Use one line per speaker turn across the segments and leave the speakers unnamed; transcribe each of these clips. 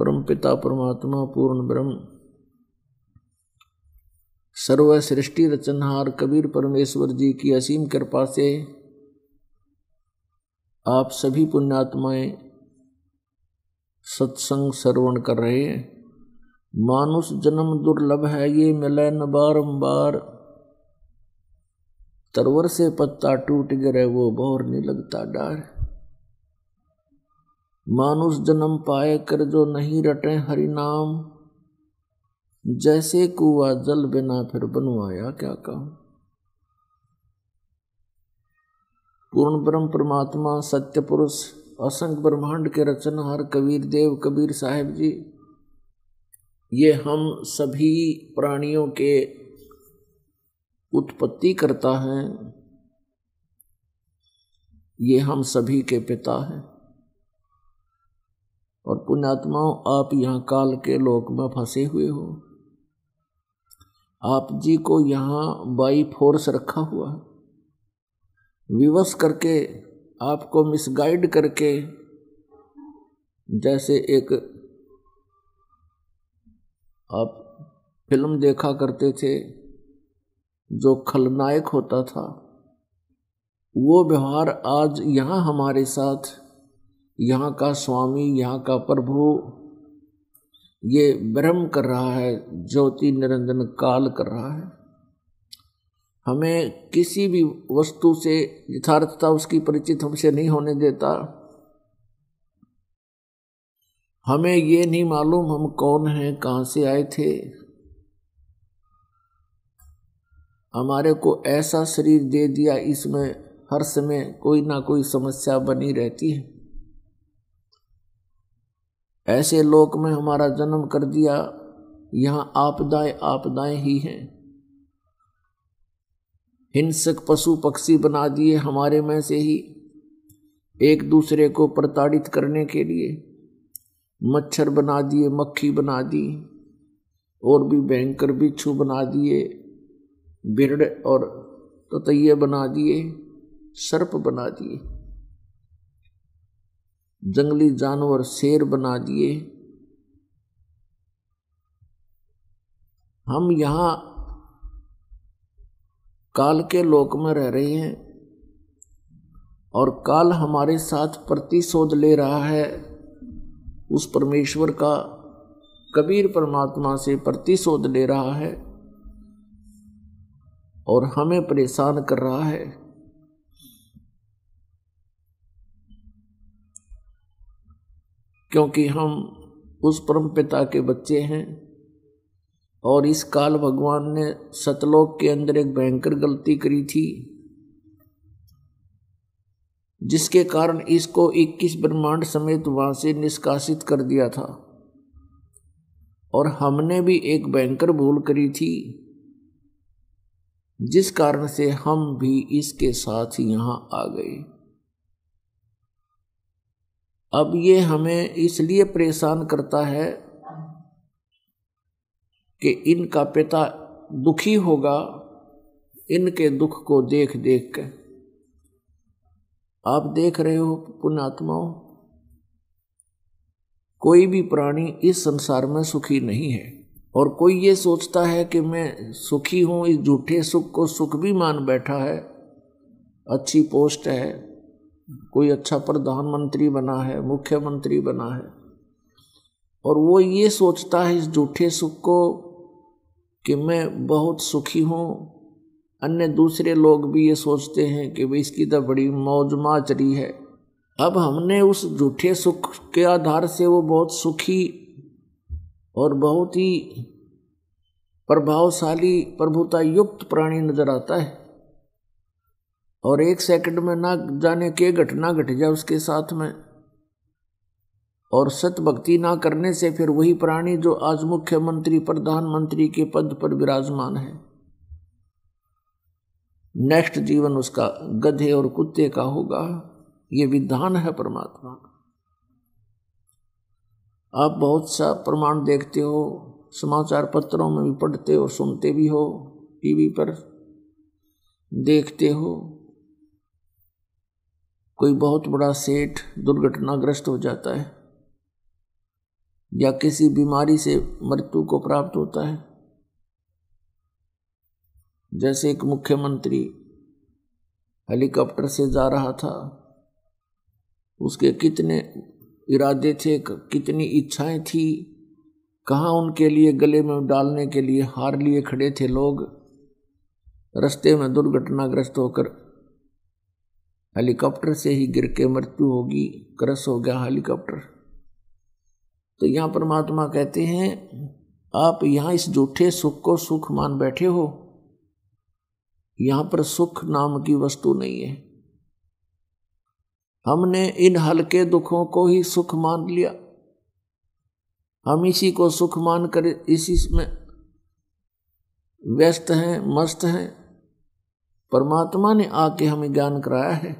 परम पिता परमात्मा पूर्ण ब्रह्म सर्व सृष्टि रचनहार कबीर परमेश्वर जी की असीम कृपा से आप सभी पुण्यात्माएं सत्संग श्रवण कर रहे हैं मानुष जन्म दुर्लभ है ये मिले न बारम्बार तरवर से पत्ता टूट गिर वो बोर नहीं लगता डार मानुष जन्म पाए कर जो नहीं रटे हरि नाम जैसे कुआ जल बिना फिर बनवाया क्या कहा पूर्ण ब्रह्म परमात्मा सत्य पुरुष असंख्य ब्रह्मांड के रचनहार कबीर देव कबीर साहेब जी ये हम सभी प्राणियों के उत्पत्ति करता है ये हम सभी के पिता हैं और पुण्यात्माओं आप यहाँ काल के लोक में फंसे हुए हो आप जी को यहाँ बाई फोर्स रखा हुआ है विवश करके आपको मिसगाइड करके जैसे एक आप फिल्म देखा करते थे जो खलनायक होता था वो व्यवहार आज यहाँ हमारे साथ यहाँ का स्वामी यहाँ का प्रभु ये ब्रह्म कर रहा है ज्योति निरंजन काल कर रहा है हमें किसी भी वस्तु से यथार्थता उसकी परिचित हमसे नहीं होने देता हमें ये नहीं मालूम हम कौन हैं कहाँ से आए थे हमारे को ऐसा शरीर दे दिया इसमें हर समय कोई ना कोई समस्या बनी रहती है ऐसे लोक में हमारा जन्म कर दिया यहाँ आपदाएं आपदाएं ही हैं हिंसक पशु पक्षी बना दिए हमारे में से ही एक दूसरे को प्रताड़ित करने के लिए मच्छर बना दिए मक्खी बना दी और भी भयंकर बिच्छू बना दिए बिरड़ और ततैये बना दिए सर्प बना दिए जंगली जानवर शेर बना दिए हम यहाँ काल के लोक में रह रहे हैं और काल हमारे साथ प्रतिशोध ले रहा है उस परमेश्वर का कबीर परमात्मा से प्रतिशोध ले रहा है और हमें परेशान कर रहा है क्योंकि हम उस परम पिता के बच्चे हैं और इस काल भगवान ने सतलोक के अंदर एक भयंकर गलती करी थी जिसके कारण इसको 21 ब्रह्मांड समेत वहाँ से निष्कासित कर दिया था और हमने भी एक भयंकर भूल करी थी जिस कारण से हम भी इसके साथ यहाँ आ गए अब ये हमें इसलिए परेशान करता है कि इनका पिता दुखी होगा इनके दुख को देख देख कर आप देख रहे हो पुण्यात्माओं कोई भी प्राणी इस संसार में सुखी नहीं है और कोई ये सोचता है कि मैं सुखी हूँ इस झूठे सुख को सुख भी मान बैठा है अच्छी पोस्ट है कोई अच्छा प्रधानमंत्री बना है मुख्यमंत्री बना है और वो ये सोचता है इस झूठे सुख को कि मैं बहुत सुखी हूँ अन्य दूसरे लोग भी ये सोचते हैं कि भाई इसकी तो बड़ी मौज माचरी है अब हमने उस झूठे सुख के आधार से वो बहुत सुखी और बहुत ही प्रभावशाली प्रभुता युक्त प्राणी नजर आता है और एक सेकंड में ना जाने के घटना घट जाए उसके साथ में और सत भक्ति ना करने से फिर वही प्राणी जो आज मुख्यमंत्री प्रधानमंत्री के पद पर विराजमान है नेक्स्ट जीवन उसका गधे और कुत्ते का होगा ये विधान है परमात्मा आप बहुत सा प्रमाण देखते हो समाचार पत्रों में भी पढ़ते और सुनते भी हो टीवी पर देखते हो कोई बहुत बड़ा सेठ दुर्घटनाग्रस्त हो जाता है या किसी बीमारी से मृत्यु को प्राप्त होता है जैसे एक मुख्यमंत्री हेलीकॉप्टर से जा रहा था उसके कितने इरादे थे कितनी इच्छाएं थी कहाँ उनके लिए गले में डालने के लिए हार लिए खड़े थे लोग रास्ते में दुर्घटनाग्रस्त होकर हेलीकॉप्टर से ही गिर के मृत्यु होगी क्रस हो गया हेलीकॉप्टर तो यहाँ परमात्मा कहते हैं आप यहाँ इस जूठे सुख को सुख मान बैठे हो यहाँ पर सुख नाम की वस्तु नहीं है हमने इन हल्के दुखों को ही सुख मान लिया हम इसी को सुख मान कर इसी में व्यस्त हैं मस्त हैं परमात्मा ने आके हमें ज्ञान कराया है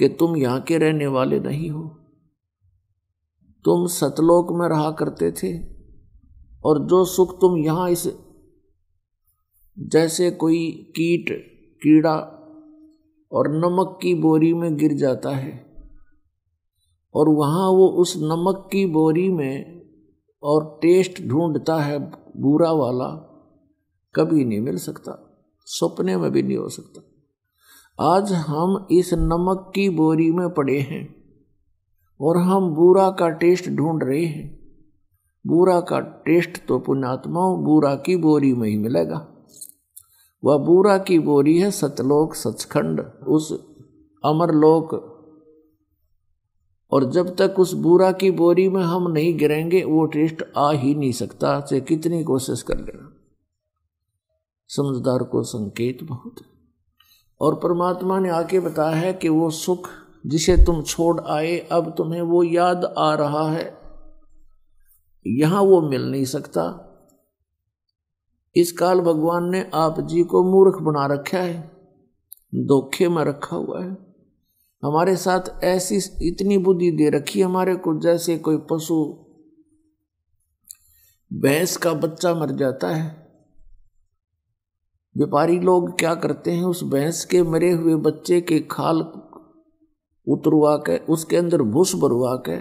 कि तुम यहाँ के रहने वाले नहीं हो तुम सतलोक में रहा करते थे और जो सुख तुम यहाँ इस जैसे कोई कीट कीड़ा और नमक की बोरी में गिर जाता है और वहाँ वो उस नमक की बोरी में और टेस्ट ढूंढता है बुरा वाला कभी नहीं मिल सकता सपने में भी नहीं हो सकता आज हम इस नमक की बोरी में पड़े हैं और हम बूरा का टेस्ट ढूंढ रहे हैं बूरा का टेस्ट तो पुण्यात्माओं बूरा की बोरी में ही मिलेगा वह बूरा की बोरी है सतलोक सचखंड उस अमरलोक और जब तक उस बूरा की बोरी में हम नहीं गिरेंगे वो टेस्ट आ ही नहीं सकता चाहे कितनी कोशिश कर लेना समझदार को संकेत बहुत है और परमात्मा ने आके बताया है कि वो सुख जिसे तुम छोड़ आए अब तुम्हें वो याद आ रहा है यहां वो मिल नहीं सकता इस काल भगवान ने आप जी को मूर्ख बना रखा है धोखे में रखा हुआ है हमारे साथ ऐसी इतनी बुद्धि दे रखी हमारे को जैसे कोई पशु भैंस का बच्चा मर जाता है व्यापारी लोग क्या करते हैं उस भैंस के मरे हुए बच्चे के खाल उतरवा के उसके अंदर भूस भरवा के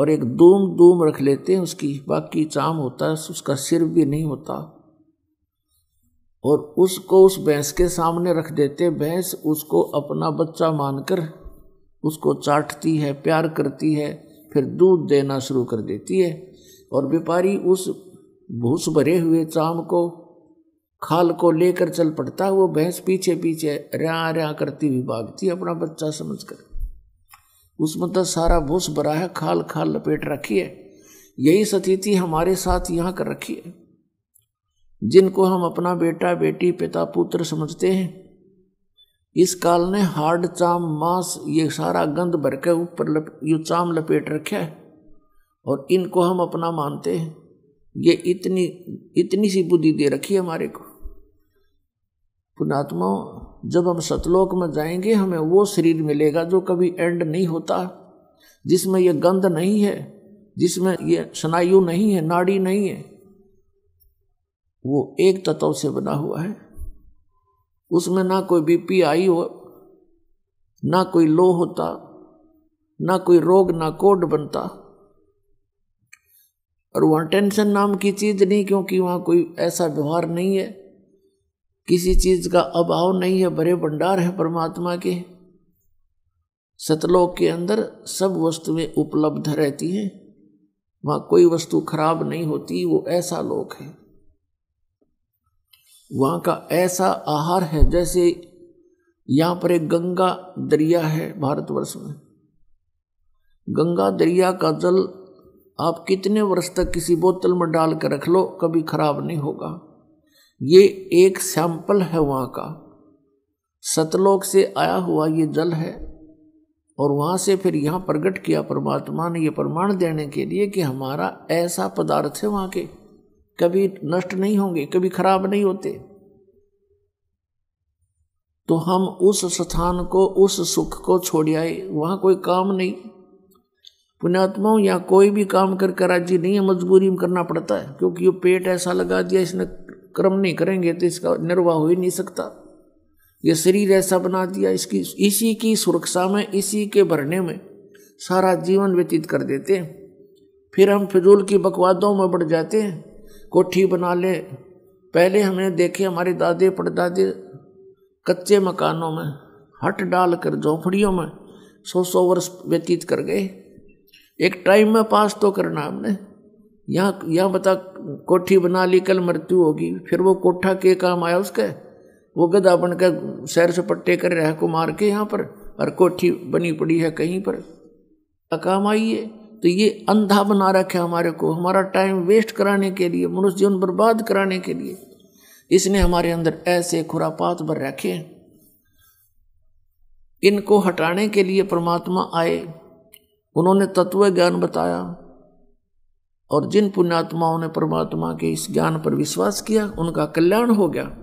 और एक दूम दूम रख लेते हैं उसकी बाकी चाम होता है उसका सिर भी नहीं होता और उसको उस भैंस के सामने रख देते भैंस उसको अपना बच्चा मानकर उसको चाटती है प्यार करती है फिर दूध देना शुरू कर देती है और व्यापारी उस भूस भरे हुए चाम को खाल को लेकर चल पड़ता है वो भैंस पीछे पीछे रहा रहा करती हुई भागती अपना बच्चा समझकर उसमें मतलब तो सारा भूस भरा है खाल खाल लपेट रखी है यही स्थिति हमारे साथ यहाँ कर रखी है जिनको हम अपना बेटा बेटी पिता पुत्र समझते हैं इस काल ने हार्ड चाम मांस ये सारा गंध भर के ऊपर लप यू चाम लपेट रखा है और इनको हम अपना मानते हैं ये इतनी इतनी सी बुद्धि दे रखी है हमारे को पुणात्मा जब हम सतलोक में जाएंगे हमें वो शरीर मिलेगा जो कभी एंड नहीं होता जिसमें ये गंध नहीं है जिसमें ये स्नायु नहीं है नाड़ी नहीं है वो एक तत्व से बना हुआ है उसमें ना कोई बीपी आई हो ना कोई लो होता ना कोई रोग ना कोड बनता और वहाँ टेंशन नाम की चीज़ नहीं क्योंकि वहाँ कोई ऐसा व्यवहार नहीं है किसी चीज का अभाव नहीं है बड़े भंडार है परमात्मा के सतलोक के अंदर सब वस्तुएं उपलब्ध रहती हैं वहाँ कोई वस्तु खराब नहीं होती वो ऐसा लोक है वहाँ का ऐसा आहार है जैसे यहाँ पर एक गंगा दरिया है भारतवर्ष में गंगा दरिया का जल आप कितने वर्ष तक किसी बोतल में डाल कर रख लो कभी खराब नहीं होगा ये एक सैंपल है वहाँ का सतलोक से आया हुआ ये जल है और वहाँ से फिर यहाँ प्रकट किया परमात्मा ने ये प्रमाण देने के लिए कि हमारा ऐसा पदार्थ है वहाँ के कभी नष्ट नहीं होंगे कभी खराब नहीं होते तो हम उस स्थान को उस सुख को छोड़ आए वहाँ कोई काम नहीं पुण्यात्माओं या कोई भी काम करके राजी नहीं है मजबूरी में करना पड़ता है क्योंकि ये पेट ऐसा लगा दिया इसने कर्म नहीं करेंगे तो इसका निर्वाह हो ही नहीं सकता ये शरीर ऐसा बना दिया इसकी इसी की सुरक्षा में इसी के भरने में सारा जीवन व्यतीत कर देते हैं फिर हम फिजूल की बकवादों में बढ़ जाते हैं कोठी बना ले पहले हमने देखे हमारे दादे पड़दादे कच्चे मकानों में हट डाल कर झोंपड़ियों में सौ सौ वर्ष व्यतीत कर गए एक टाइम में पास तो करना हमने यहाँ यहाँ बता कोठी बना ली कल मृत्यु होगी फिर वो कोठा के काम आया उसके वो गदा बनकर सैर सपट्टे कर रहा को मार के यहाँ पर और कोठी बनी पड़ी है कहीं पर काम आई है तो ये अंधा बना रखे हमारे को हमारा टाइम वेस्ट कराने के लिए मनुष्य जीवन बर्बाद कराने के लिए इसने हमारे अंदर ऐसे खुरापात भर रखे हैं इनको हटाने के लिए परमात्मा आए उन्होंने तत्व ज्ञान बताया और जिन पुण्यात्माओं ने परमात्मा के इस ज्ञान पर विश्वास किया उनका कल्याण हो गया